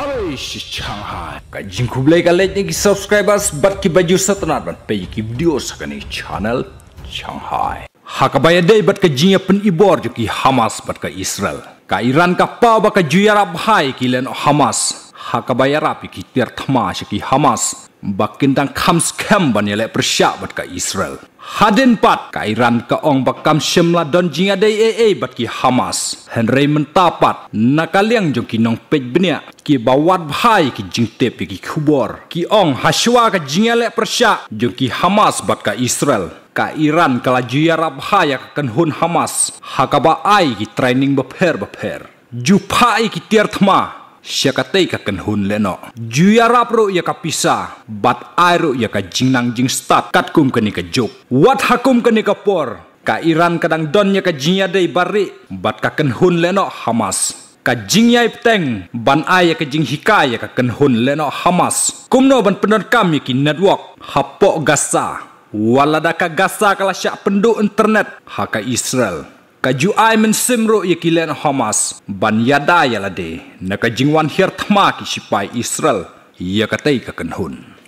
Shanghai. Kajing kublai kalai ni subscribers bat ki baju satanar ban pe ki video sakani channel Shanghai. Hakabaya day bat kajing pen ibor jo ki Hamas bat ka Israel. Ka Iran ka pa ba ka juyarab hai ki len Hamas. Hakabaya rapi ki tir thma ki Hamas. bakintang kams kem banyalek persyak bat ka Israel. Hadin pat kairan ka ong bak kam shimla don jinga dei ee e bat ki Hamas. Henry mentapat nakaliang jong ki nong pej benia ki bawat bhai ki jingtep ki kubor. Ki ong hasywa ka jinga lek persyak jong ki Hamas bat ka Israel. Ka Iran kalaju yarab haya kan hun Hamas. Hakaba ai ki training beper beper. Jupai ki tiertma. Siya katay ka kanhun leno. Juyarap ro ya kapisa. Bat ay ro ya ka jingnang jing stat. Katkum ka ni ka jok. Wat hakum ka ni ka por. Ka Iran kadang don ya ka jingya day bari. Bat ka kanhun leno Hamas. Ka jingya ipteng. Ban ay ya ka jing hika ya ka kanhun leno Hamas. Kumno ban penerkam ya ki network. Hapok gasa. Waladaka gasa kala siya penduk internet. Haka Israel kaju ai men simro yakilen hamas ban yada yalade nakajingwan hiertma ki sipai israel yakatei ka kanhun